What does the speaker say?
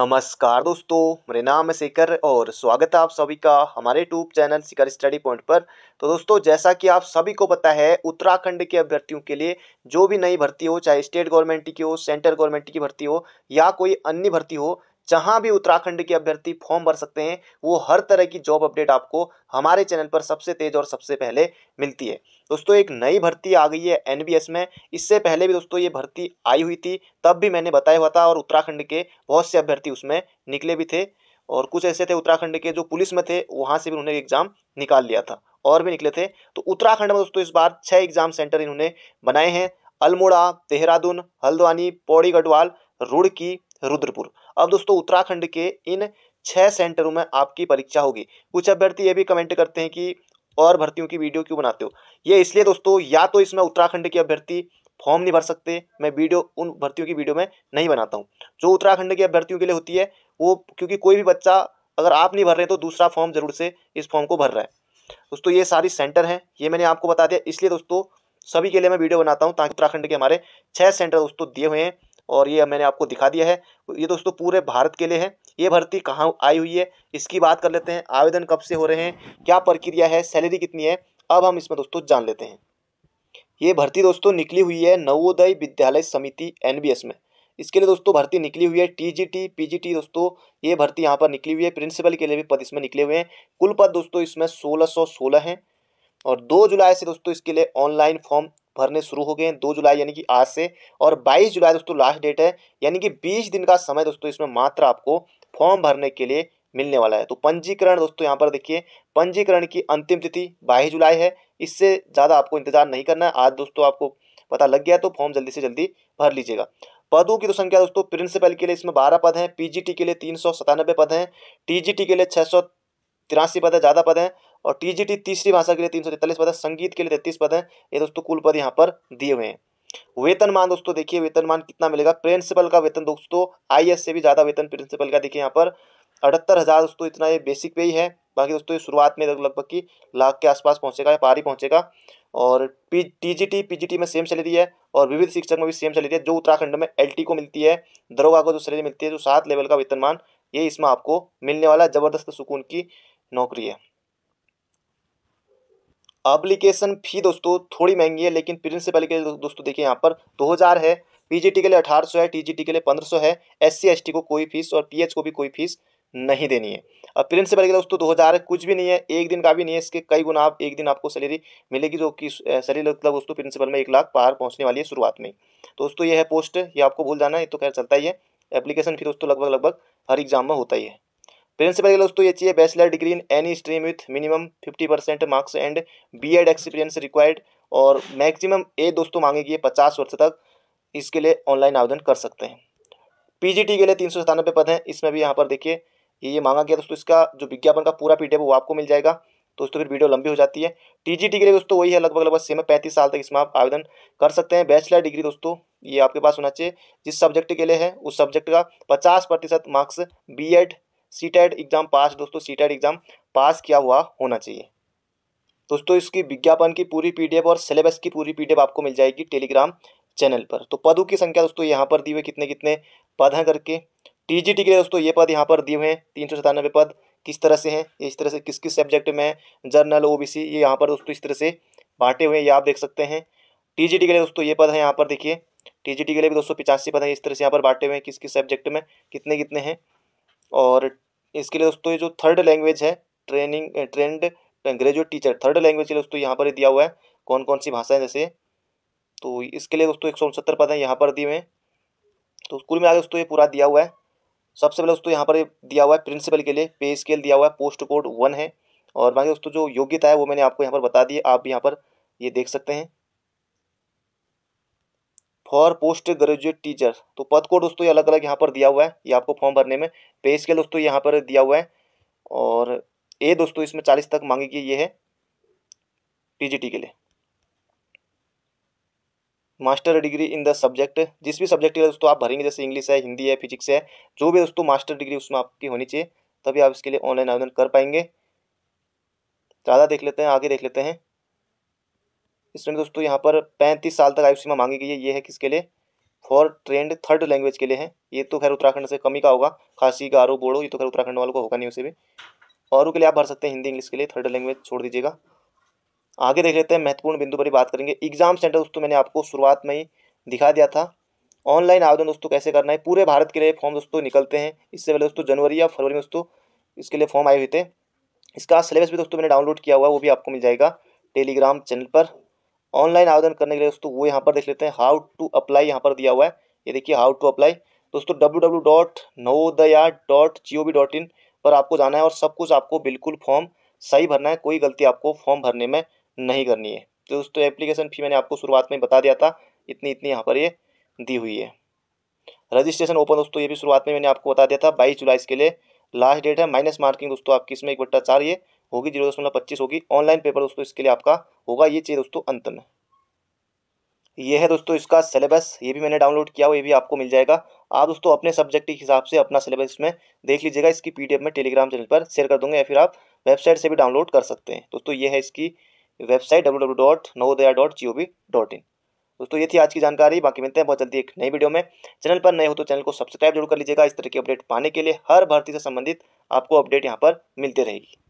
नमस्कार दोस्तों मेरा नाम है शेखर और स्वागत है आप सभी का हमारे tube channel Shikhar study point पर तो दोस्तों जैसा कि आप सभी को पता है उत्तराखंड के अभ्यर्थियों के लिए जो भी नई भर्ती हो चाहे स्टेट गवर्नमेंट की हो सेंट्रल गवर्नमेंट की भर्ती हो या कोई अन्य भर्ती हो जहां भी उत्तराखंड के अभ्यर्थी फॉर्म भर सकते हैं वो हर तरह की जॉब अपडेट आपको हमारे चैनल पर सबसे तेज और सबसे पहले मिलती है दोस्तों एक नई भर्ती आ गई है एनबीएस में इससे पहले भी दोस्तों ये भर्ती आई हुई थी तब भी मैंने बताया हुआ था और उत्तराखंड के बहुत से अभ्यर्थी उसमें निकले भी थे और कुछ ऐसे थे उत्तराखंड के जो पुलिस में थे वहाँ से भी उन्होंने एग्जाम निकाल लिया था और भी निकले थे तो उत्तराखंड में दोस्तों इस बार छः एग्जाम सेंटर इन्होंने बनाए हैं अल्मोड़ा देहरादून हल्द्वानी पौड़ी गढ़वाल रुड़की रुद्रपुर अब दोस्तों उत्तराखंड के इन छः सेंटरों में आपकी परीक्षा होगी कुछ अभ्यर्थी ये भी कमेंट करते हैं कि और भर्तियों की वीडियो क्यों बनाते हो ये इसलिए दोस्तों या तो इसमें उत्तराखंड के अभ्यर्थी फॉर्म नहीं भर सकते मैं वीडियो उन भर्तियों की वीडियो में नहीं बनाता हूँ जो उत्तराखंड के अभ्यर्थियों के लिए होती है वो क्योंकि कोई भी बच्चा अगर आप नहीं भर रहे तो दूसरा फॉर्म जरूर से इस फॉर्म को भर रहा है दोस्तों ये सारी सेंटर हैं ये मैंने आपको बता दिया इसलिए दोस्तों सभी के लिए मैं वीडियो बनाता हूँ ताकि उत्तराखंड के हमारे छः सेंटर दोस्तों दिए हुए हैं और ये मैंने आपको दिखा दिया है ये दोस्तों पूरे भारत के लिए है ये भर्ती कहाँ आई हुई है इसकी बात कर लेते हैं आवेदन कब से हो रहे हैं क्या प्रक्रिया है सैलरी कितनी है अब हम इसमें दोस्तों जान लेते हैं ये भर्ती दोस्तों निकली हुई है नवोदय विद्यालय समिति एन में इसके लिए दोस्तों भर्ती निकली हुई है टीजीटी पीजीटी दोस्तों ये भर्ती यहाँ पर निकली हुई है प्रिंसिपल के लिए भी पद इसमें निकले हुए हैं कुल पद दोस्तों इसमें सोलह सौ सोलह हैं और दो जुलाई से दोस्तों इसके लिए ऑनलाइन फॉर्म भरने शुरू हो गए हैं दो जुलाई यानी कि आज से और बाईस जुलाई दोस्तों लास्ट डेट है यानी कि बीस दिन का समय दोस्तों इसमें मात्र आपको फॉर्म भरने के लिए मिलने वाला है तो पंजीकरण दोस्तों यहाँ पर देखिए पंजीकरण की अंतिम तिथि बाईस जुलाई है इससे ज़्यादा आपको इंतजार नहीं करना है आज दोस्तों आपको पता लग गया तो फॉर्म जल्दी से जल्दी भर लीजिएगा पदों की तो संख्या दोस्तों प्रिंसिपल के लिए इसमें बारह पद हैं पीजीटी के लिए तीन सौ सतानबे पद हैं टीजीटी के लिए छः सौ तिरासी पद है ज़्यादा पद हैं और टीजीटी तीसरी भाषा के लिए तीन सौ तैतालीस पद है संगीत के लिए तैतीस पद है ये दोस्तों कुल पद यहाँ पर दिए हुए हैं वेतनमान दोस्तों देखिए वेतनमान कितना मिलेगा प्रिंसिपल का वेतन दोस्तों आई से भी ज़्यादा वेतन प्रिंसिपल का देखिए यहाँ पर अठहत्तर हज़ार दोस्तों इतना ये बेसिक पे ही है बाकी दोस्तों ये शुरुआत में लगभग की लाख के आसपास पहुंचेगा या पारी ही पहुँचेगा और पी टी में सेम सैलरी है और विविध शिक्षक में भी सेम सैलरी है जो उत्तराखंड में टी को मिलती है दरोगा को जो सैलरी मिलती है जो सात लेवल का वेतनमान ये इसमें आपको मिलने वाला ज़बरदस्त सुकून की नौकरी है अप्लीकेशन फ़ी दोस्तों थोड़ी महंगी है लेकिन प्रिंसिपल के लिए दोस्तों देखिए यहाँ पर दो हज़ार है पीजीटी के लिए अठारह सौ है टीजीटी के लिए पंद्रह सौ है एससी एसटी को कोई फीस और पीएच को भी कोई फीस नहीं देनी है अब प्रिंसिपल के दोस्तों दो हज़ार है कुछ भी नहीं है एक दिन का भी नहीं है इसके कई गुना आप एक दिन आपको सैलरी मिलेगी जो कि सैलरी मतलब दोस्तों प्रिंसिपल में एक लाख पार पहुँचने वाली है शुरुआत में दोस्तों ये है पोस्ट ये आपको भूल जाना है तो खैर चलता ही है एप्लीकेशन फी दोस्तों लगभग लगभग हर एग्जाम में होता ही है प्रिंसिपल के लिए दोस्तों ये चाहिए bachelor degree in any stream with minimum fifty percent marks and B Ed experience required और मैक्सिमम ए दोस्तों मांगेगी पचास वर्ष तक इसके लिए ऑनलाइन आवेदन कर सकते हैं पीजीटी के लिए तीन सौ सतानबे पद हैं इसमें भी यहाँ पर देखिए ये ये मांगा गया दोस्तों इसका जो विज्ञापन का पूरा पीडीएफ वो आपको मिल जाएगा दोस्तों फिर वीडियो लंबी हो जाती है टीजीटी के लिए दोस्तों वही है लगभग लगभग सेम पैंतीस साल तक इसमें आप आवेदन कर सकते हैं बैचलर डिग्री दोस्तों ये आपके पास होना चाहिए जिस सब्जेक्ट के लिए है उस सब्जेक्ट का पचास प्रतिशत marks B CTET exam pass दोस्तों सी टेट एग्ज़ाम पास किया हुआ होना चाहिए दोस्तों इसकी विज्ञापन की पूरी पीडीएफ और सिलेबस की पूरी पीडीएफ आपको मिल जाएगी टेलीग्राम चैनल पर तो पदों की संख्या दोस्तों यहाँ पर दिए हुए कितने कितने पद हैं करके टीजीटी के लिए दोस्तों ये पद यहाँ पर दिए हुए हैं तीन सौ सतानवे पद किस तरह से हैं इस तरह से किस किस सब्जेक्ट में है जर्नल ओबीसी ये यहाँ पर दोस्तों इस तरह से बांटे हुए हैं ये आप देख सकते हैं टीजीटी के लिए दोस्तों ये पद है यहाँ पर देखिए टीजीटी के लिए भी दोस्तों पिचासी पद हैं इस तरह से यहाँ पर बांटे हुए हैं किस किस सब्जेक्ट में कितने कितने हैं और इसके लिए दोस्तों ये जो थर्ड लैंग्वेज है training trained graduate teacher third language के लिए दोस्तों यहाँ पर दिया हुआ है कौन कौन सी भाषाएं जैसे तो इसके लिए दोस्तों एक सौ उनसत्तर पद हैं यहाँ पर दिए हुए तो स्कूल में आगे दोस्तों ये पूरा दिया हुआ है सबसे पहले दोस्तों यहाँ पर दिया हुआ है प्रिंसिपल के लिए पे स्केल दिया हुआ है पोस्ट कोड वन है और बाकी दोस्तों जो योग्यता है वो मैंने आपको यहाँ पर बता दी आप यहाँ पर ये देख सकते हैं फॉर पोस्ट ग्रेजुएट टीचर तो पद को दोस्तों अलग अलग यहाँ पर दिया हुआ है ये आपको फॉर्म भरने में पे स्केल दोस्तों यहाँ पर दिया हुआ है और ए दोस्तों इसमें चालीस तक मांगी गई ये है टीजीटी के लिए master degree in the subject जिस भी सब्जेक्ट के दोस्तों आप भरेंगे जैसे इंग्लिश है हिंदी है फिजिक्स है जो भी दोस्तों मास्टर डिग्री उसमें आपकी होनी चाहिए तभी आप इसके लिए ऑनलाइन आवेदन कर पाएंगे ज़्यादा देख लेते हैं आगे देख लेते हैं इसमें दोस्तों यहाँ पर पैंतीस साल तक आयु सीमा मांगी गई है ये है किसके लिए फॉर ट्रेंड थर्ड लैंग्वेज के लिए है ये तो खैर उत्तराखंड से कमी का होगा खासी गारो बोड़ो ये तो खैर उत्तराखंड वालों को होगा नहीं उसे भी और के लिए आप भर सकते हैं हिंदी इंग्लिश के लिए थर्ड लैंग्वेज छोड़ दीजिएगा आगे देख लेते हैं महत्वपूर्ण बिंदु पर ही बात करेंगे एग्जाम सेंटर दोस्तों मैंने आपको शुरुआत में ही दिखा दिया था ऑनलाइन आवेदन दोस्तों कैसे करना है पूरे भारत के लिए फॉर्म दोस्तों निकलते हैं इससे पहले दोस्तों जनवरी या फरवरी में दोस्तों इसके लिए फॉर्म आए हुए थे इसका सिलेबस भी दोस्तों मैंने डाउनलोड किया हुआ है वो भी आपको मिल जाएगा टेलीग्राम चैनल पर ऑनलाइन आवेदन करने के लिए दोस्तों वो यहाँ पर देख लेते हैं हाउ टू अप्लाई यहाँ पर दिया हुआ है ये देखिए हाउ टू अप्लाई दोस्तों W W dot Navodaya dot G O V dot in पर आपको जाना है और सब कुछ आपको बिल्कुल फॉर्म सही भरना है कोई गलती आपको फॉर्म भरने में नहीं करनी है तो दोस्तों एप्लीकेशन फ़ी मैंने आपको शुरुआत में बता दिया था इतनी इतनी यहाँ पर ये दी हुई है रजिस्ट्रेशन ओपन दोस्तों ये भी शुरुआत में मैंने आपको बता दिया था बाईस जुलाई इसके लिए लास्ट डेट है माइनस मार्किंग दोस्तों आपकी इसमें एक बट्टा चार ये होगी जीरो दशमलव पच्चीस होगी ऑनलाइन पेपर दोस्तों इसके लिए आपका होगा ये चाहिए दोस्तों अंत में ये है दोस्तों इसका सिलेबस ये भी मैंने डाउनलोड किया हुआ ये भी आपको मिल जाएगा आप दोस्तों अपने सब्जेक्ट के हिसाब से अपना सिलेबस इसमें देख लीजिएगा इसकी पीडीएफ में टेलीग्राम चैनल पर शेयर कर दूंगा या फिर आप वेबसाइट से भी डाउनलोड कर सकते हैं दोस्तों ये है इसकी website W W dot Navodaya dot G O V dot in दोस्तों ये थी आज की जानकारी बाकी मिलते हैं बहुत जल्दी एक नई वीडियो में चैनल पर नए हो तो चैनल को सब्सक्राइब जरूर कर लीजिएगा इस तरह की अपडेट पाने के लिए हर भर्ती से संबंधित आपको अपडेट यहाँ पर मिलते रहेगी